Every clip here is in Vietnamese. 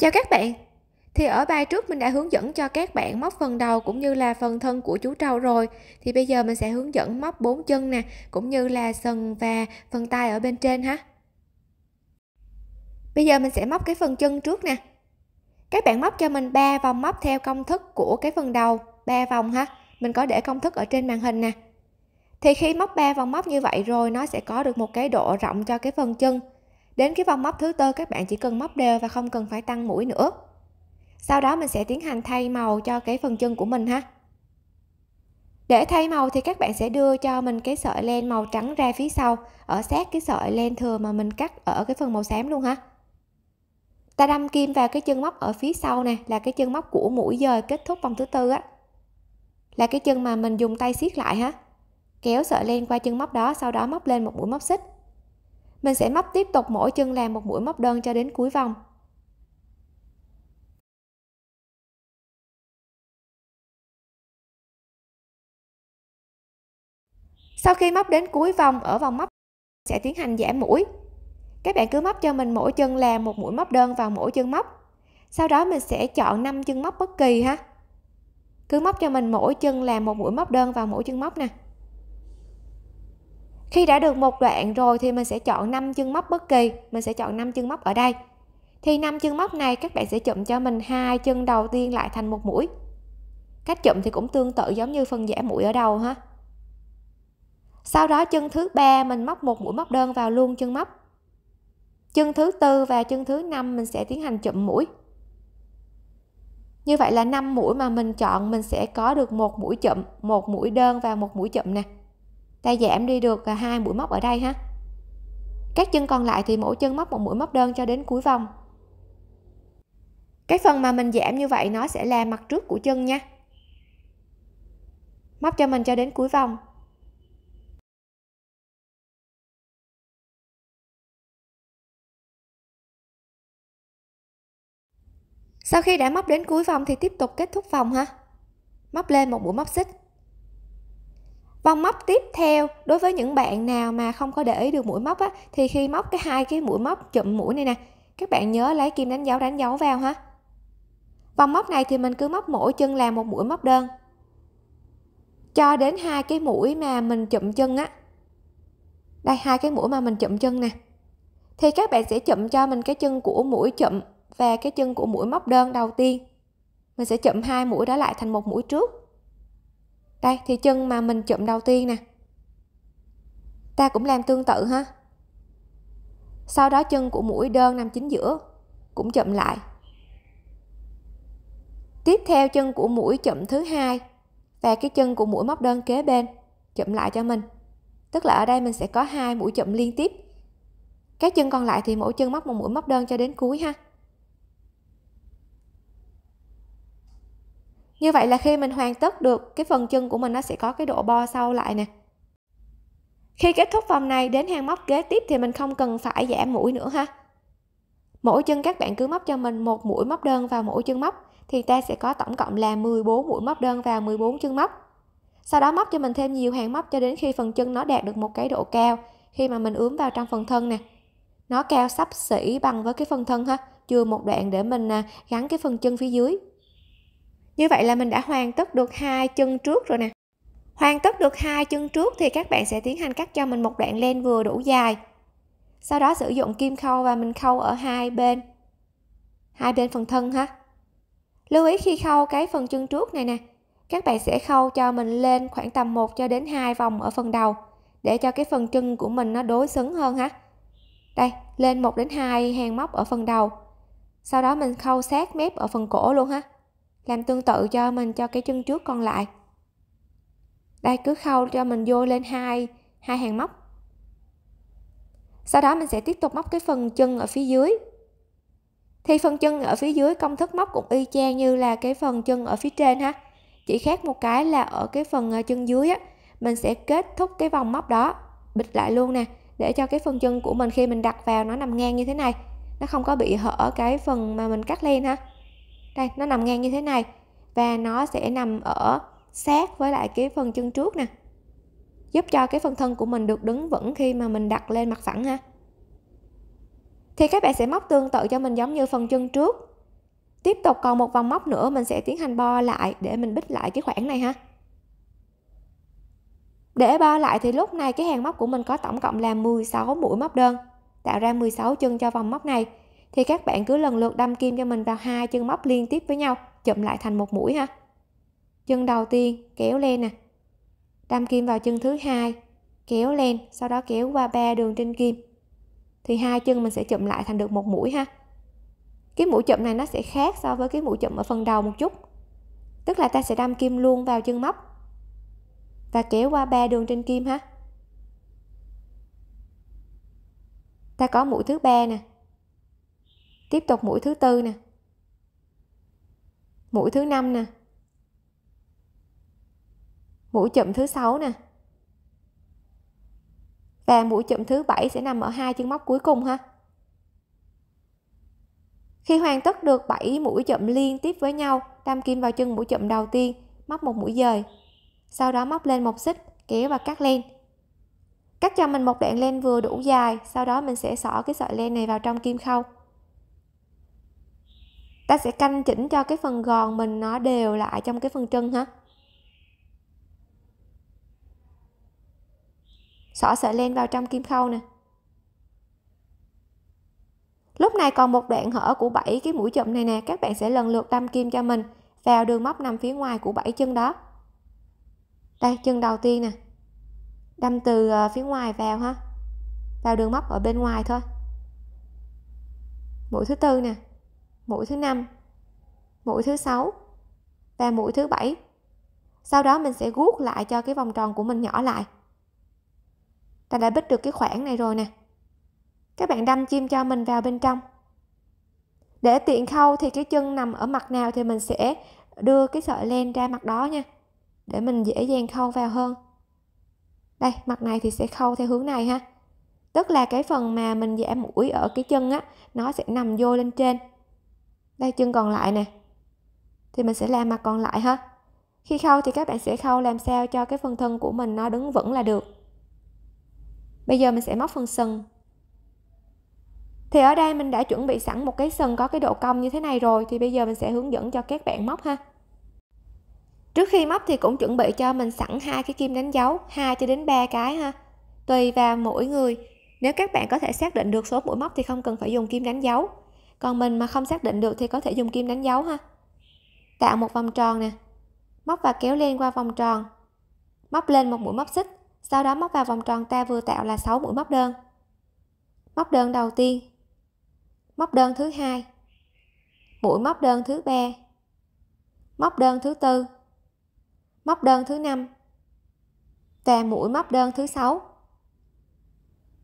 Chào các bạn! Thì ở bài trước mình đã hướng dẫn cho các bạn móc phần đầu cũng như là phần thân của chú trâu rồi. Thì bây giờ mình sẽ hướng dẫn móc bốn chân nè, cũng như là sừng và phần tay ở bên trên ha. Bây giờ mình sẽ móc cái phần chân trước nè. Các bạn móc cho mình 3 vòng móc theo công thức của cái phần đầu, 3 vòng ha. Mình có để công thức ở trên màn hình nè. Thì khi móc 3 vòng móc như vậy rồi nó sẽ có được một cái độ rộng cho cái phần chân Đến cái vòng móc thứ tư các bạn chỉ cần móc đều và không cần phải tăng mũi nữa. Sau đó mình sẽ tiến hành thay màu cho cái phần chân của mình ha. Để thay màu thì các bạn sẽ đưa cho mình cái sợi len màu trắng ra phía sau, ở sát cái sợi len thừa mà mình cắt ở cái phần màu xám luôn ha. Ta đâm kim vào cái chân móc ở phía sau nè, là cái chân móc của mũi dời kết thúc vòng thứ tư á. Là cái chân mà mình dùng tay siết lại ha. Kéo sợi len qua chân móc đó, sau đó móc lên một mũi móc xích mình sẽ móc tiếp tục mỗi chân làm một mũi móc đơn cho đến cuối vòng sau khi móc đến cuối vòng ở vòng móc sẽ tiến hành giảm mũi các bạn cứ móc cho mình mỗi chân làm một mũi móc đơn vào mỗi chân móc sau đó mình sẽ chọn 5 chân móc bất kỳ ha cứ móc cho mình mỗi chân làm một mũi móc đơn vào mỗi chân móc nè khi đã được một đoạn rồi thì mình sẽ chọn năm chân móc bất kỳ mình sẽ chọn năm chân móc ở đây thì năm chân móc này các bạn sẽ chụm cho mình hai chân đầu tiên lại thành một mũi cách chụm thì cũng tương tự giống như phần giả mũi ở đầu ha sau đó chân thứ ba mình móc một mũi móc đơn vào luôn chân móc chân thứ tư và chân thứ năm mình sẽ tiến hành chụm mũi như vậy là năm mũi mà mình chọn mình sẽ có được một mũi chụm một mũi đơn và một mũi chụm nè ta giảm đi được à, hai mũi móc ở đây ha các chân còn lại thì mỗi chân móc một mũi móc đơn cho đến cuối vòng cái phần mà mình giảm như vậy nó sẽ là mặt trước của chân nha móc cho mình cho đến cuối vòng sau khi đã móc đến cuối vòng thì tiếp tục kết thúc vòng ha móc lên một mũi móc xích vòng móc tiếp theo đối với những bạn nào mà không có để ý được mũi móc á, thì khi móc cái hai cái mũi móc chụm mũi này nè các bạn nhớ lấy kim đánh dấu đánh dấu vào ha vòng móc này thì mình cứ móc mỗi chân làm một mũi móc đơn cho đến hai cái mũi mà mình chụm chân á đây hai cái mũi mà mình chụm chân nè thì các bạn sẽ chụm cho mình cái chân của mũi chụm và cái chân của mũi móc đơn đầu tiên mình sẽ chụm hai mũi đó lại thành một mũi trước đây thì chân mà mình chụm đầu tiên nè ta cũng làm tương tự ha sau đó chân của mũi đơn nằm chính giữa cũng chụm lại tiếp theo chân của mũi chụm thứ hai và cái chân của mũi móc đơn kế bên chụm lại cho mình tức là ở đây mình sẽ có hai mũi chụm liên tiếp các chân còn lại thì mỗi chân móc một mũi móc đơn cho đến cuối ha như vậy là khi mình hoàn tất được cái phần chân của mình nó sẽ có cái độ bo sâu lại nè khi kết thúc vòng này đến hàng móc kế tiếp thì mình không cần phải giảm mũi nữa ha mỗi chân các bạn cứ móc cho mình một mũi móc đơn vào mỗi chân móc thì ta sẽ có tổng cộng là 14 mũi móc đơn vào 14 chân móc sau đó móc cho mình thêm nhiều hàng móc cho đến khi phần chân nó đạt được một cái độ cao khi mà mình ướm vào trong phần thân nè nó cao sắp xỉ bằng với cái phần thân ha chưa một đoạn để mình à, gắn cái phần chân phía dưới như vậy là mình đã hoàn tất được hai chân trước rồi nè hoàn tất được hai chân trước thì các bạn sẽ tiến hành cắt cho mình một đoạn len vừa đủ dài sau đó sử dụng kim khâu và mình khâu ở hai bên hai bên phần thân ha lưu ý khi khâu cái phần chân trước này nè các bạn sẽ khâu cho mình lên khoảng tầm 1 cho đến 2 vòng ở phần đầu để cho cái phần chân của mình nó đối xứng hơn ha đây lên 1 đến 2 hàng móc ở phần đầu sau đó mình khâu sát mép ở phần cổ luôn ha làm tương tự cho mình cho cái chân trước còn lại đây cứ khâu cho mình vô lên hai hai hàng móc sau đó mình sẽ tiếp tục móc cái phần chân ở phía dưới thì phần chân ở phía dưới công thức móc cũng y chang như là cái phần chân ở phía trên ha chỉ khác một cái là ở cái phần à, chân dưới á mình sẽ kết thúc cái vòng móc đó bịch lại luôn nè để cho cái phần chân của mình khi mình đặt vào nó nằm ngang như thế này nó không có bị hở cái phần mà mình cắt lên ha đây nó nằm ngang như thế này và nó sẽ nằm ở sát với lại cái phần chân trước nè giúp cho cái phần thân của mình được đứng vững khi mà mình đặt lên mặt phẳng ha thì các bạn sẽ móc tương tự cho mình giống như phần chân trước tiếp tục còn một vòng móc nữa mình sẽ tiến hành bo lại để mình bít lại cái khoảng này ha để bo lại thì lúc này cái hàng móc của mình có tổng cộng là 16 mũi móc đơn tạo ra 16 chân cho vòng móc này thì các bạn cứ lần lượt đâm kim cho mình vào hai chân móc liên tiếp với nhau chụm lại thành một mũi ha chân đầu tiên kéo lên nè đâm kim vào chân thứ hai kéo lên sau đó kéo qua ba đường trên kim thì hai chân mình sẽ chụm lại thành được một mũi ha cái mũi chụm này nó sẽ khác so với cái mũi chụm ở phần đầu một chút tức là ta sẽ đâm kim luôn vào chân móc và kéo qua ba đường trên kim ha ta có mũi thứ ba nè tiếp tục mũi thứ tư nè mũi thứ năm nè mũi chậm thứ sáu nè và mũi chậm thứ bảy sẽ nằm ở hai chân móc cuối cùng ha khi hoàn tất được 7 mũi chậm liên tiếp với nhau, đâm kim vào chân mũi chậm đầu tiên, móc một mũi dời. Sau đó móc lên một xích, kéo và cắt len. Cắt cho mình một đoạn len vừa đủ dài, sau đó mình sẽ xỏ cái sợi len này vào trong kim khâu ta sẽ canh chỉnh cho cái phần gòn mình nó đều lại trong cái phần chân ha xỏ sợi len vào trong kim khâu nè lúc này còn một đoạn hở của bảy cái mũi chùm này nè các bạn sẽ lần lượt đâm kim cho mình vào đường móc nằm phía ngoài của bảy chân đó đây chân đầu tiên nè đâm từ ờ, phía ngoài vào ha vào đường móc ở bên ngoài thôi mũi thứ tư nè mũi thứ năm mũi thứ sáu và mũi thứ bảy sau đó mình sẽ guốc lại cho cái vòng tròn của mình nhỏ lại ta đã bích được cái khoảng này rồi nè các bạn đâm chim cho mình vào bên trong để tiện khâu thì cái chân nằm ở mặt nào thì mình sẽ đưa cái sợi len ra mặt đó nha để mình dễ dàng khâu vào hơn đây mặt này thì sẽ khâu theo hướng này ha tức là cái phần mà mình giảm mũi ở cái chân á nó sẽ nằm vô lên trên đây chân còn lại nè thì mình sẽ làm mặt còn lại ha khi khâu thì các bạn sẽ khâu làm sao cho cái phần thân của mình nó đứng vững là được bây giờ mình sẽ móc phần sừng thì ở đây mình đã chuẩn bị sẵn một cái sừng có cái độ cong như thế này rồi thì bây giờ mình sẽ hướng dẫn cho các bạn móc ha trước khi móc thì cũng chuẩn bị cho mình sẵn hai cái kim đánh dấu hai cho đến ba cái ha tùy vào mỗi người nếu các bạn có thể xác định được số mũi móc thì không cần phải dùng kim đánh dấu còn mình mà không xác định được thì có thể dùng kim đánh dấu ha tạo một vòng tròn nè móc và kéo lên qua vòng tròn móc lên một mũi móc xích sau đó móc vào vòng tròn ta vừa tạo là 6 mũi móc đơn móc đơn đầu tiên móc đơn thứ hai mũi móc đơn thứ ba móc đơn thứ tư móc đơn thứ năm và mũi móc đơn thứ sáu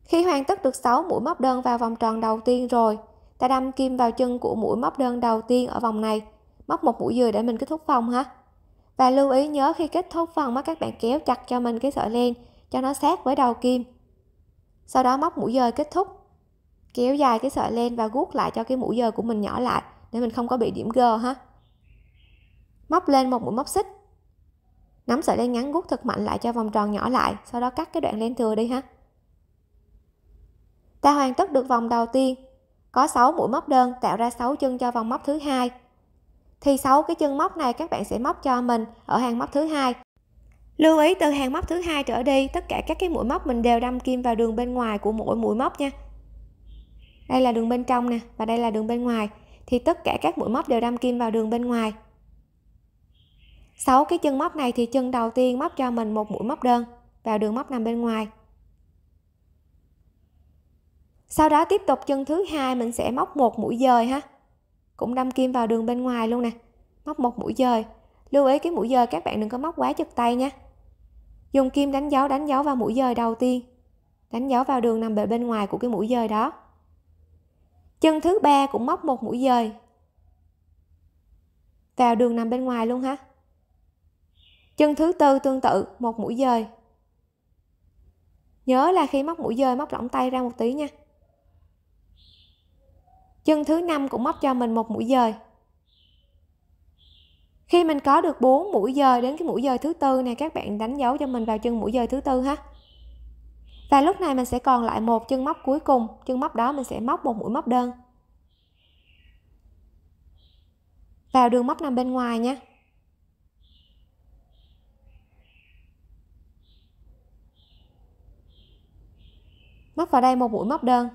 khi hoàn tất được 6 mũi móc đơn vào vòng tròn đầu tiên rồi ta đâm kim vào chân của mũi móc đơn đầu tiên ở vòng này móc một mũi dừa để mình kết thúc vòng ha và lưu ý nhớ khi kết thúc vòng á các bạn kéo chặt cho mình cái sợi len cho nó sát với đầu kim sau đó móc mũi dời kết thúc kéo dài cái sợi len và guốc lại cho cái mũi dời của mình nhỏ lại để mình không có bị điểm g ha móc lên một mũi móc xích nắm sợi len ngắn guốc thật mạnh lại cho vòng tròn nhỏ lại sau đó cắt cái đoạn len thừa đi ha ta hoàn tất được vòng đầu tiên có 6 mũi móc đơn tạo ra 6 chân cho vòng móc thứ hai. Thì 6 cái chân móc này các bạn sẽ móc cho mình ở hàng móc thứ hai. Lưu ý từ hàng móc thứ hai trở đi, tất cả các cái mũi móc mình đều đâm kim vào đường bên ngoài của mỗi mũi móc nha. Đây là đường bên trong nè và đây là đường bên ngoài thì tất cả các mũi móc đều đâm kim vào đường bên ngoài. 6 cái chân móc này thì chân đầu tiên móc cho mình một mũi móc đơn vào đường móc nằm bên ngoài sau đó tiếp tục chân thứ hai mình sẽ móc một mũi dời ha cũng đâm kim vào đường bên ngoài luôn nè móc một mũi dời lưu ý cái mũi dời các bạn đừng có móc quá chật tay nha dùng kim đánh dấu đánh dấu vào mũi dời đầu tiên đánh dấu vào đường nằm bề bên ngoài của cái mũi dời đó chân thứ ba cũng móc một mũi dời vào đường nằm bên ngoài luôn ha chân thứ tư tương tự một mũi dời nhớ là khi móc mũi dời móc lỏng tay ra một tí nha chân thứ năm cũng móc cho mình một mũi dời khi mình có được 4 mũi dời đến cái mũi dời thứ tư này các bạn đánh dấu cho mình vào chân mũi dời thứ tư ha và lúc này mình sẽ còn lại một chân móc cuối cùng chân móc đó mình sẽ móc một mũi móc đơn vào đường móc nằm bên ngoài nha móc vào đây một mũi móc đơn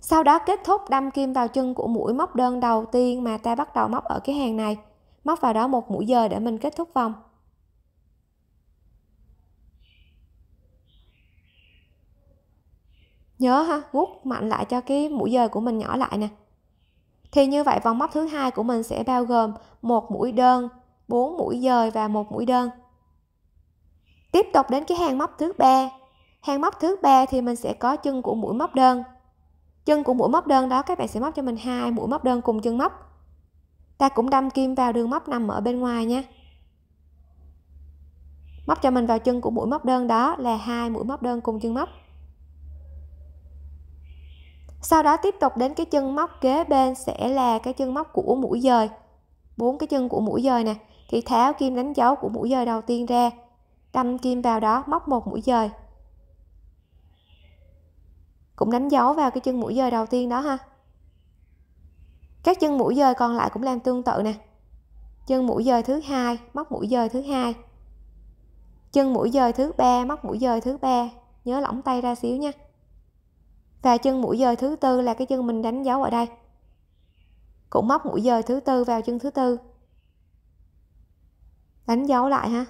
sau đó kết thúc đâm kim vào chân của mũi móc đơn đầu tiên mà ta bắt đầu móc ở cái hàng này móc vào đó một mũi giờ để mình kết thúc vòng nhớ ha gút mạnh lại cho cái mũi dời của mình nhỏ lại nè thì như vậy vòng móc thứ hai của mình sẽ bao gồm một mũi đơn 4 mũi dời và một mũi đơn tiếp tục đến cái hàng móc thứ ba hàng móc thứ ba thì mình sẽ có chân của mũi móc đơn chân của mũi móc đơn đó các bạn sẽ móc cho mình hai mũi móc đơn cùng chân móc ta cũng đâm kim vào đường móc nằm ở bên ngoài nha móc cho mình vào chân của mũi móc đơn đó là hai mũi móc đơn cùng chân móc sau đó tiếp tục đến cái chân móc kế bên sẽ là cái chân móc của mũi dời bốn cái chân của mũi dời nè thì tháo kim đánh dấu của mũi dời đầu tiên ra đâm kim vào đó móc một mũi dời cũng đánh dấu vào cái chân mũi dời đầu tiên đó ha các chân mũi dời còn lại cũng làm tương tự nè chân mũi dời thứ hai móc mũi dời thứ hai chân mũi dời thứ ba móc mũi dời thứ ba nhớ lỏng tay ra xíu nha và chân mũi dời thứ tư là cái chân mình đánh dấu ở đây cũng móc mũi dời thứ tư vào chân thứ tư đánh dấu lại ha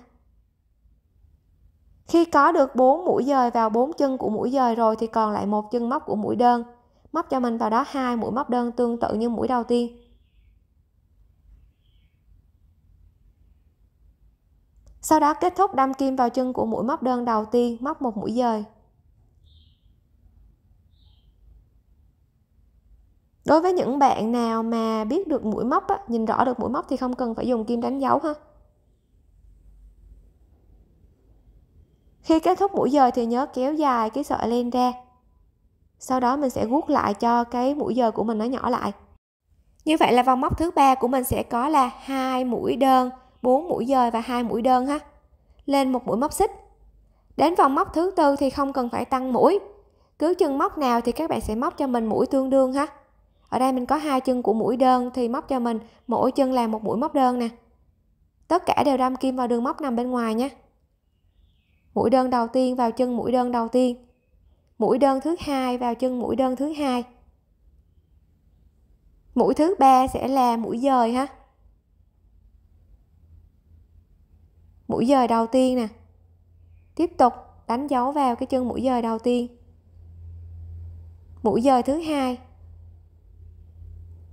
khi có được 4 mũi dời vào 4 chân của mũi dời rồi thì còn lại một chân móc của mũi đơn. Móc cho mình vào đó hai mũi móc đơn tương tự như mũi đầu tiên. Sau đó kết thúc đâm kim vào chân của mũi móc đơn đầu tiên, móc một mũi dời. Đối với những bạn nào mà biết được mũi móc á, nhìn rõ được mũi móc thì không cần phải dùng kim đánh dấu ha. khi kết thúc mũi giờ thì nhớ kéo dài cái sợi len ra sau đó mình sẽ guốc lại cho cái mũi giờ của mình nó nhỏ lại như vậy là vòng móc thứ ba của mình sẽ có là hai mũi đơn 4 mũi dời và hai mũi đơn ha lên một mũi móc xích đến vòng móc thứ tư thì không cần phải tăng mũi cứ chân móc nào thì các bạn sẽ móc cho mình mũi tương đương ha ở đây mình có hai chân của mũi đơn thì móc cho mình mỗi chân là một mũi móc đơn nè tất cả đều đâm kim vào đường móc nằm bên ngoài nhé mũi đơn đầu tiên vào chân mũi đơn đầu tiên mũi đơn thứ hai vào chân mũi đơn thứ hai mũi thứ ba sẽ là mũi dời ha mũi dời đầu tiên nè tiếp tục đánh dấu vào cái chân mũi dời đầu tiên mũi dời thứ hai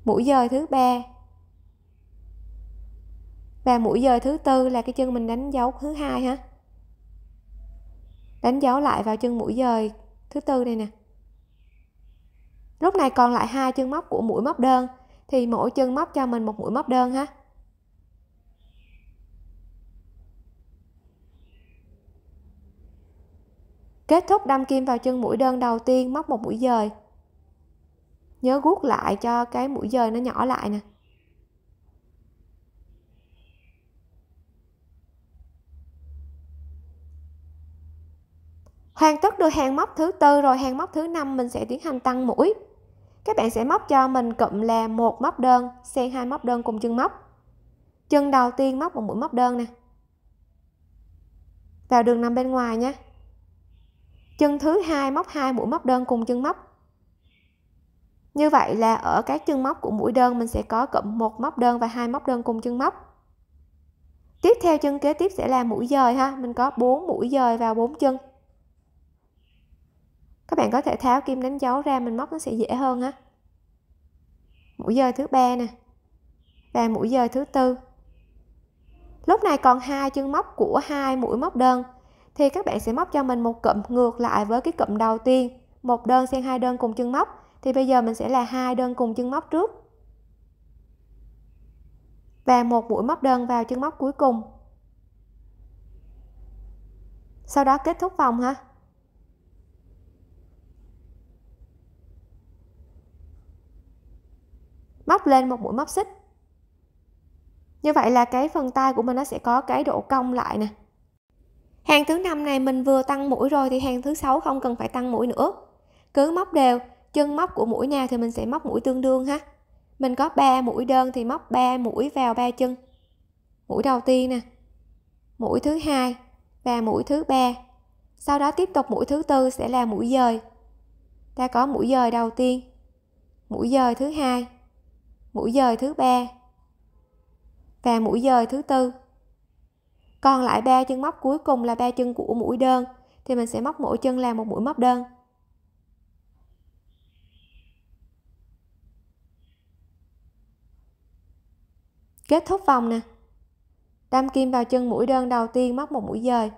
mũi dời thứ ba và mũi dời thứ tư là cái chân mình đánh dấu thứ hai ha đánh dấu lại vào chân mũi dời thứ tư đây nè lúc này còn lại hai chân móc của mũi móc đơn thì mỗi chân móc cho mình một mũi móc đơn ha kết thúc đâm kim vào chân mũi đơn đầu tiên móc một mũi dời nhớ guốc lại cho cái mũi dời nó nhỏ lại nè hoàn tất được hàng móc thứ tư rồi hàng móc thứ năm mình sẽ tiến hành tăng mũi các bạn sẽ móc cho mình cụm là một móc đơn xen hai móc đơn cùng chân móc chân đầu tiên móc một mũi móc đơn nè vào đường nằm bên ngoài nha chân thứ hai móc hai mũi móc đơn cùng chân móc như vậy là ở các chân móc của mũi đơn mình sẽ có cụm một móc đơn và hai móc đơn cùng chân móc tiếp theo chân kế tiếp sẽ là mũi dời ha mình có bốn mũi dời vào bốn chân các bạn có thể tháo kim đánh dấu ra mình móc nó sẽ dễ hơn á mũi dời thứ ba nè và mũi dời thứ tư lúc này còn hai chân móc của hai mũi móc đơn thì các bạn sẽ móc cho mình một cụm ngược lại với cái cụm đầu tiên một đơn xen hai đơn cùng chân móc thì bây giờ mình sẽ là hai đơn cùng chân móc trước và một mũi móc đơn vào chân móc cuối cùng sau đó kết thúc vòng ha móc lên một mũi móc xích như vậy là cái phần tay của mình nó sẽ có cái độ cong lại nè hàng thứ năm này mình vừa tăng mũi rồi thì hàng thứ sáu không cần phải tăng mũi nữa cứ móc đều chân móc của mũi nào thì mình sẽ móc mũi tương đương ha mình có 3 mũi đơn thì móc 3 mũi vào ba chân mũi đầu tiên nè mũi thứ hai và mũi thứ ba sau đó tiếp tục mũi thứ tư sẽ là mũi dời ta có mũi dời đầu tiên mũi dời thứ hai mũi dời thứ ba và mũi dời thứ tư còn lại ba chân móc cuối cùng là ba chân của mũi đơn thì mình sẽ móc mỗi chân làm một mũi móc đơn kết thúc vòng nè đâm kim vào chân mũi đơn đầu tiên móc một mũi dời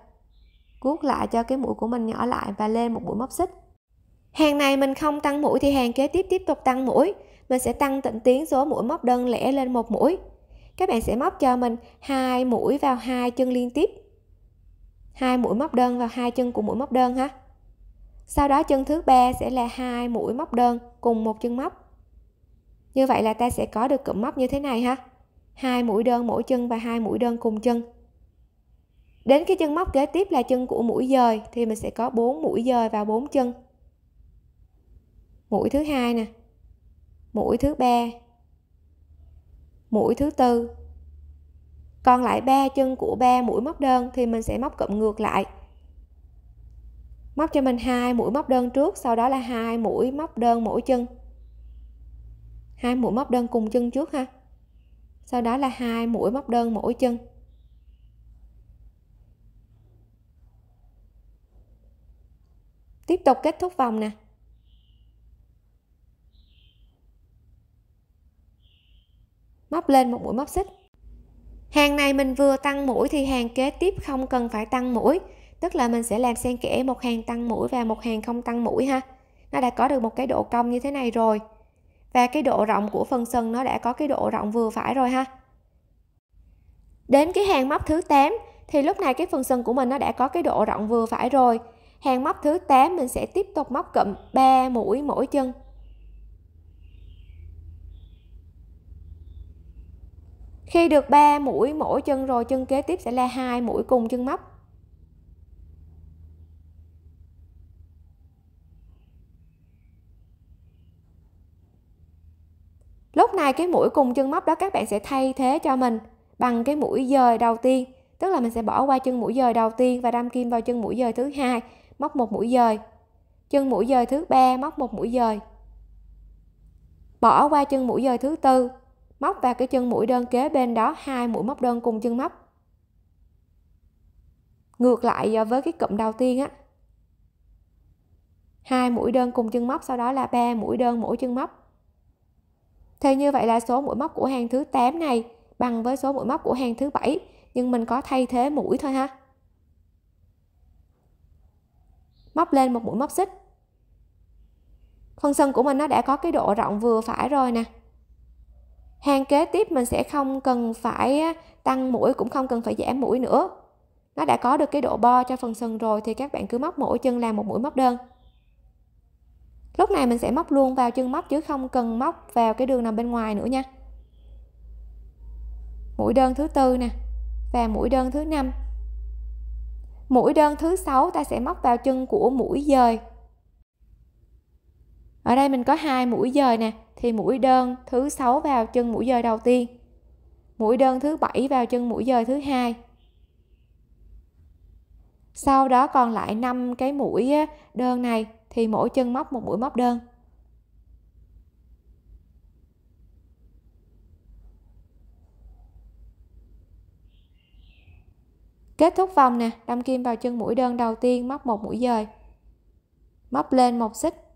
cuốc lại cho cái mũi của mình nhỏ lại và lên một mũi móc xích hàng này mình không tăng mũi thì hàng kế tiếp tiếp tục tăng mũi mình sẽ tăng tịnh tiến số mũi móc đơn lẻ lên một mũi các bạn sẽ móc cho mình hai mũi vào hai chân liên tiếp hai mũi móc đơn vào hai chân của mũi móc đơn ha sau đó chân thứ ba sẽ là hai mũi móc đơn cùng một chân móc như vậy là ta sẽ có được cụm móc như thế này ha hai mũi đơn mỗi chân và hai mũi đơn cùng chân đến cái chân móc kế tiếp là chân của mũi dời thì mình sẽ có bốn mũi dời vào bốn chân mũi thứ hai nè mũi thứ ba mũi thứ tư còn lại ba chân của ba mũi móc đơn thì mình sẽ móc cụm ngược lại móc cho mình hai mũi móc đơn trước sau đó là hai mũi móc đơn mỗi chân hai mũi móc đơn cùng chân trước ha sau đó là hai mũi móc đơn mỗi chân tiếp tục kết thúc vòng nè lên một mũi móc xích hàng này mình vừa tăng mũi thì hàng kế tiếp không cần phải tăng mũi tức là mình sẽ làm xen kẽ một hàng tăng mũi và một hàng không tăng mũi ha nó đã có được một cái độ cong như thế này rồi và cái độ rộng của phần sừng nó đã có cái độ rộng vừa phải rồi ha đến cái hàng móc thứ 8 thì lúc này cái phần sừng của mình nó đã có cái độ rộng vừa phải rồi hàng móc thứ 8 mình sẽ tiếp tục móc cụm 3 mũi mỗi chân khi được 3 mũi mỗi chân rồi chân kế tiếp sẽ là hai mũi cùng chân móc lúc này cái mũi cùng chân móc đó các bạn sẽ thay thế cho mình bằng cái mũi dời đầu tiên tức là mình sẽ bỏ qua chân mũi dời đầu tiên và đâm kim vào chân mũi dời thứ hai móc một mũi dời chân mũi dời thứ ba móc một mũi dời bỏ qua chân mũi dời thứ tư móc vào cái chân mũi đơn kế bên đó hai mũi móc đơn cùng chân móc ngược lại à, với cái cụm đầu tiên á hai mũi đơn cùng chân móc sau đó là ba mũi đơn mỗi chân móc thế như vậy là số mũi móc của hàng thứ 8 này bằng với số mũi móc của hàng thứ bảy nhưng mình có thay thế mũi thôi ha móc lên một mũi móc xích phần sân của mình nó đã có cái độ rộng vừa phải rồi nè hàng kế tiếp mình sẽ không cần phải tăng mũi cũng không cần phải giảm mũi nữa nó đã có được cái độ bo cho phần sừng rồi thì các bạn cứ móc mỗi chân làm một mũi móc đơn lúc này mình sẽ móc luôn vào chân móc chứ không cần móc vào cái đường nằm bên ngoài nữa nha mũi đơn thứ tư nè và mũi đơn thứ năm mũi đơn thứ sáu ta sẽ móc vào chân của mũi dời ở đây mình có hai mũi dời nè thì mũi đơn thứ sáu vào chân mũi dời đầu tiên mũi đơn thứ bảy vào chân mũi dời thứ hai sau đó còn lại 5 cái mũi đơn này thì mỗi chân móc một mũi móc đơn kết thúc vòng nè đâm kim vào chân mũi đơn đầu tiên móc một mũi dời móc lên một xích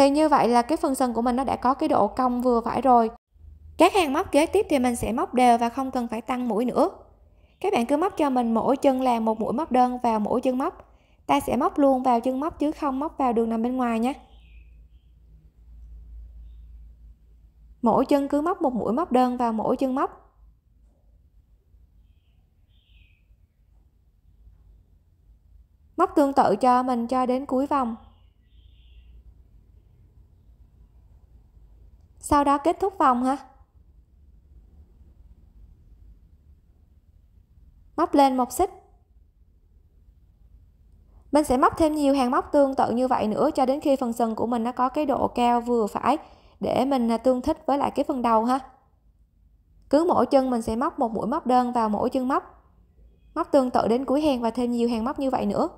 thì như vậy là cái phần sân của mình nó đã có cái độ cong vừa phải rồi các hàng móc kế tiếp thì mình sẽ móc đều và không cần phải tăng mũi nữa các bạn cứ móc cho mình mỗi chân là một mũi móc đơn vào mỗi chân móc ta sẽ móc luôn vào chân móc chứ không móc vào đường nằm bên ngoài nhé mỗi chân cứ móc một mũi móc đơn vào mỗi chân móc móc tương tự cho mình cho đến cuối vòng sau đó kết thúc vòng ha móc lên một xích mình sẽ móc thêm nhiều hàng móc tương tự như vậy nữa cho đến khi phần sừng của mình nó có cái độ cao vừa phải để mình à, tương thích với lại cái phần đầu ha cứ mỗi chân mình sẽ móc một mũi móc đơn vào mỗi chân móc móc tương tự đến cuối hàng và thêm nhiều hàng móc như vậy nữa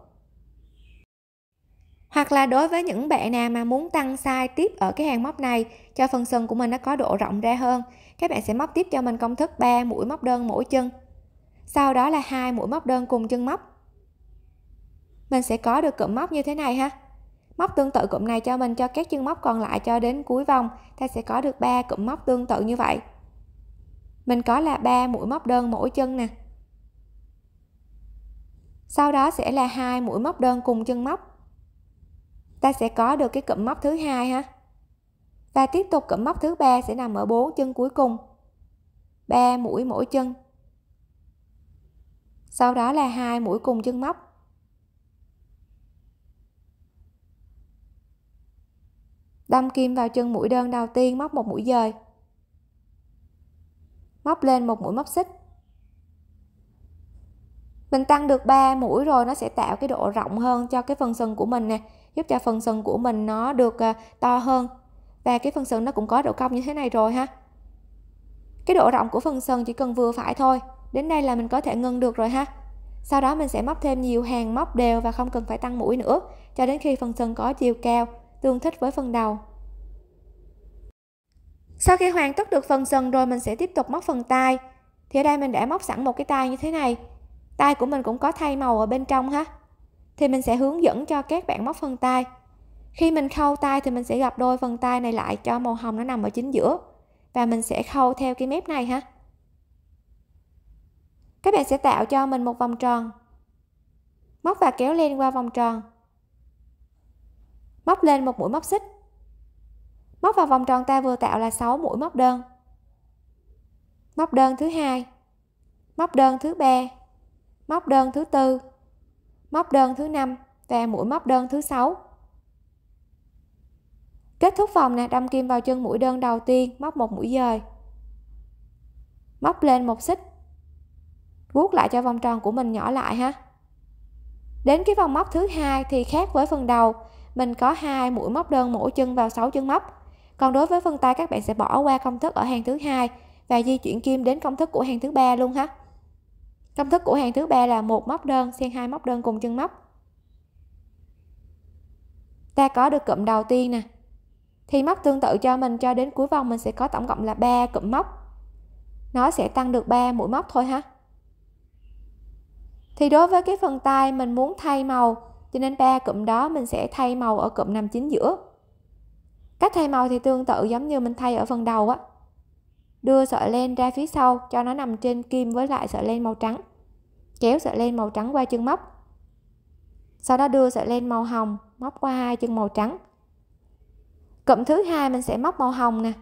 hoặc là đối với những bạn nào mà muốn tăng size tiếp ở cái hàng móc này cho phần sân của mình nó có độ rộng ra hơn các bạn sẽ móc tiếp cho mình công thức 3 mũi móc đơn mỗi chân sau đó là hai mũi móc đơn cùng chân móc mình sẽ có được cụm móc như thế này ha móc tương tự cụm này cho mình cho các chân móc còn lại cho đến cuối vòng ta sẽ có được 3 cụm móc tương tự như vậy mình có là 3 mũi móc đơn mỗi chân nè sau đó sẽ là hai mũi móc đơn cùng chân móc ta sẽ có được cái cụm móc thứ hai ha và tiếp tục cụm móc thứ ba sẽ nằm ở bốn chân cuối cùng ba mũi mỗi chân sau đó là hai mũi cùng chân móc đâm kim vào chân mũi đơn đầu tiên móc một mũi dời móc lên một mũi móc xích mình tăng được 3 mũi rồi nó sẽ tạo cái độ rộng hơn cho cái phần sừng của mình nè giúp cho phần sừng của mình nó được à, to hơn và cái phần sừng nó cũng có độ cong như thế này rồi ha cái độ rộng của phần sừng chỉ cần vừa phải thôi đến đây là mình có thể ngưng được rồi ha sau đó mình sẽ móc thêm nhiều hàng móc đều và không cần phải tăng mũi nữa cho đến khi phần sừng có chiều cao tương thích với phần đầu sau khi hoàn tất được phần sừng rồi mình sẽ tiếp tục móc phần tai thì ở đây mình đã móc sẵn một cái tai như thế này tai của mình cũng có thay màu ở bên trong ha thì mình sẽ hướng dẫn cho các bạn móc phần tay khi mình khâu tay thì mình sẽ gặp đôi phần tay này lại cho màu hồng nó nằm ở chính giữa và mình sẽ khâu theo cái mép này ha các bạn sẽ tạo cho mình một vòng tròn móc và kéo lên qua vòng tròn móc lên một mũi móc xích móc vào vòng tròn ta vừa tạo là 6 mũi móc đơn móc đơn thứ hai móc đơn thứ ba móc đơn thứ tư móc đơn thứ năm và mũi móc đơn thứ sáu kết thúc vòng nè đâm kim vào chân mũi đơn đầu tiên móc một mũi dời móc lên một xích vuốt lại cho vòng tròn của mình nhỏ lại ha đến cái vòng móc thứ hai thì khác với phần đầu mình có hai mũi móc đơn mỗi chân vào 6 chân móc còn đối với phần tay các bạn sẽ bỏ qua công thức ở hàng thứ hai và di chuyển kim đến công thức của hàng thứ ba luôn ha công thức của hàng thứ ba là một móc đơn xen hai móc đơn cùng chân móc ta có được cụm đầu tiên nè thì móc tương tự cho mình cho đến cuối vòng mình sẽ có tổng cộng là 3 cụm móc nó sẽ tăng được 3 mũi móc thôi ha thì đối với cái phần tay mình muốn thay màu cho nên ba cụm đó mình sẽ thay màu ở cụm nằm chính giữa cách thay màu thì tương tự giống như mình thay ở phần đầu á đưa sợi len ra phía sau cho nó nằm trên kim với lại sợi len màu trắng kéo sợi len màu trắng qua chân móc sau đó đưa sợi len màu hồng móc qua hai chân màu trắng cụm thứ hai mình sẽ móc màu hồng nè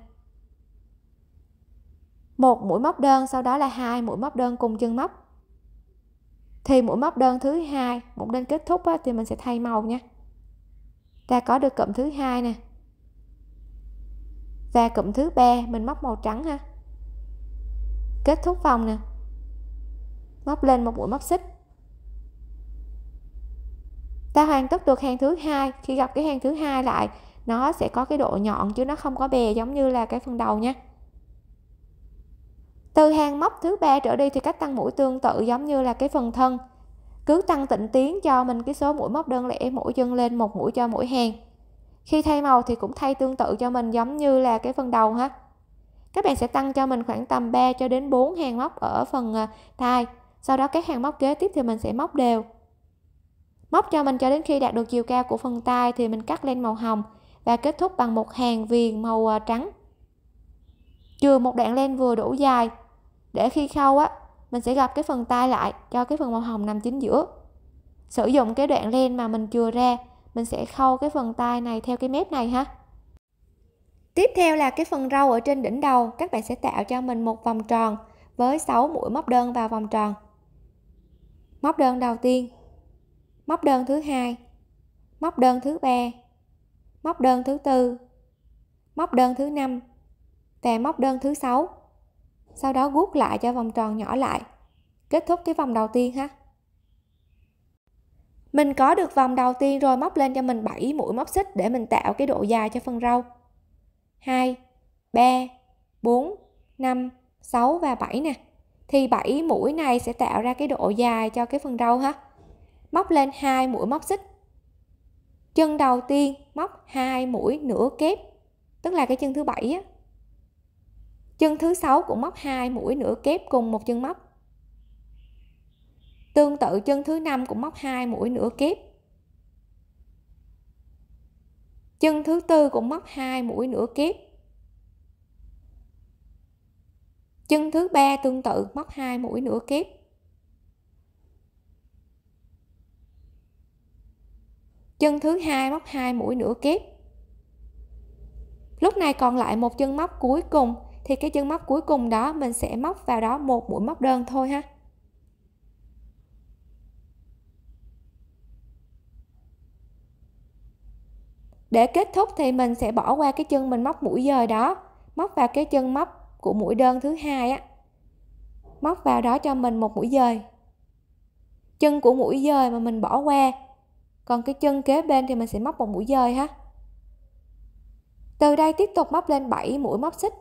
một mũi móc đơn sau đó là hai mũi móc đơn cùng chân móc thì mũi móc đơn thứ hai một đến kết thúc á, thì mình sẽ thay màu nha ta có được cụm thứ hai nè và cụm thứ ba mình móc màu trắng ha kết thúc vòng nè móc lên một mũi móc xích ta hoàn tất được hàng thứ hai khi gặp cái hàng thứ hai lại nó sẽ có cái độ nhọn chứ nó không có bè giống như là cái phần đầu nha từ hàng móc thứ ba trở đi thì cách tăng mũi tương tự giống như là cái phần thân cứ tăng tịnh tiến cho mình cái số mũi móc đơn lẻ mỗi chân lên một mũi cho mỗi hàng khi thay màu thì cũng thay tương tự cho mình giống như là cái phần đầu ha các bạn sẽ tăng cho mình khoảng tầm 3 cho đến 4 hàng móc ở phần à, thai sau đó các hàng móc kế tiếp thì mình sẽ móc đều móc cho mình cho đến khi đạt được chiều cao của phần tay thì mình cắt lên màu hồng và kết thúc bằng một hàng viền màu à, trắng chừa một đoạn len vừa đủ dài để khi khâu á mình sẽ gặp cái phần tay lại cho cái phần màu hồng nằm chính giữa sử dụng cái đoạn len mà mình chừa ra mình sẽ khâu cái phần tay này theo cái mép này ha Tiếp theo là cái phần râu ở trên đỉnh đầu, các bạn sẽ tạo cho mình một vòng tròn với 6 mũi móc đơn vào vòng tròn. Móc đơn đầu tiên, móc đơn thứ hai, móc đơn thứ ba, móc đơn thứ tư, móc đơn thứ năm và móc đơn thứ sáu. Sau đó guốc lại cho vòng tròn nhỏ lại. Kết thúc cái vòng đầu tiên ha. Mình có được vòng đầu tiên rồi móc lên cho mình 7 mũi móc xích để mình tạo cái độ dài cho phần râu. 2, 3, 4, 5, 6 và 7 nè. Thì 7 mũi này sẽ tạo ra cái độ dài cho cái phần râu ha. Móc lên hai mũi móc xích. Chân đầu tiên móc hai mũi nửa kép, tức là cái chân thứ bảy á. Chân thứ sáu cũng móc hai mũi nửa kép cùng một chân móc. Tương tự chân thứ năm cũng móc hai mũi nửa kép chân thứ tư cũng móc hai mũi nửa kép chân thứ ba tương tự móc hai mũi nửa kép chân thứ hai móc hai mũi nửa kép lúc này còn lại một chân móc cuối cùng thì cái chân móc cuối cùng đó mình sẽ móc vào đó một mũi móc đơn thôi ha để kết thúc thì mình sẽ bỏ qua cái chân mình móc mũi dời đó móc vào cái chân móc của mũi đơn thứ hai á móc vào đó cho mình một mũi dời chân của mũi dời mà mình bỏ qua còn cái chân kế bên thì mình sẽ móc một mũi dời ha từ đây tiếp tục móc lên 7 mũi móc xích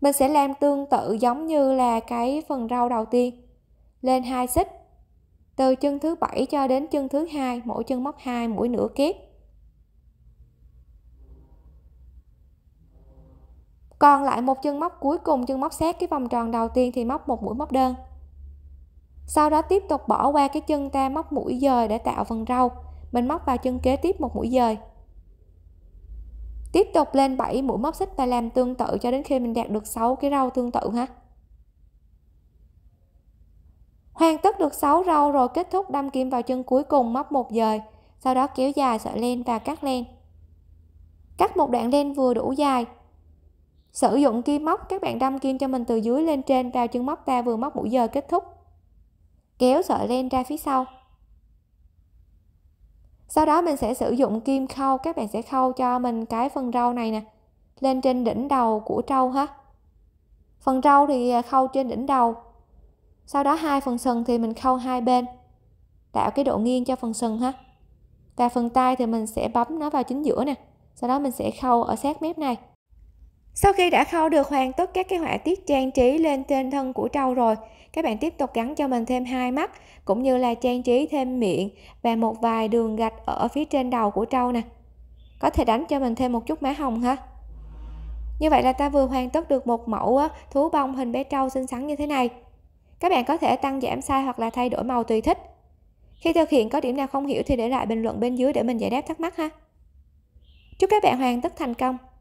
mình sẽ làm tương tự giống như là cái phần rau đầu tiên lên hai xích từ chân thứ bảy cho đến chân thứ hai mỗi chân móc hai mũi nửa kép còn lại một chân móc cuối cùng chân móc xét cái vòng tròn đầu tiên thì móc một mũi móc đơn sau đó tiếp tục bỏ qua cái chân ta móc mũi dời để tạo phần râu mình móc vào chân kế tiếp một mũi dời tiếp tục lên 7 mũi móc xích và làm tương tự cho đến khi mình đạt được 6 cái râu tương tự ha Hoàn tất được 6 râu rồi kết thúc đâm kim vào chân cuối cùng móc một dời, sau đó kéo dài sợi len và cắt len. Cắt một đoạn len vừa đủ dài. Sử dụng kim móc, các bạn đâm kim cho mình từ dưới lên trên vào chân móc ta vừa móc mũi dời kết thúc. Kéo sợi len ra phía sau. Sau đó mình sẽ sử dụng kim khâu, các bạn sẽ khâu cho mình cái phần râu này nè, lên trên đỉnh đầu của trâu ha. Phần râu thì à, khâu trên đỉnh đầu, sau đó hai phần sừng thì mình khâu hai bên tạo cái độ nghiêng cho phần sừng ha và phần tay thì mình sẽ bấm nó vào chính giữa nè sau đó mình sẽ khâu ở sát mép này sau khi đã khâu được hoàn tất các cái họa tiết trang trí lên trên thân của trâu rồi các bạn tiếp tục gắn cho mình thêm hai mắt cũng như là trang trí thêm miệng và một vài đường gạch ở phía trên đầu của trâu nè có thể đánh cho mình thêm một chút má hồng ha như vậy là ta vừa hoàn tất được một mẫu thú bông hình bé trâu xinh xắn như thế này các bạn có thể tăng giảm size hoặc là thay đổi màu tùy thích. Khi thực hiện có điểm nào không hiểu thì để lại bình luận bên dưới để mình giải đáp thắc mắc ha. Chúc các bạn hoàn tất thành công!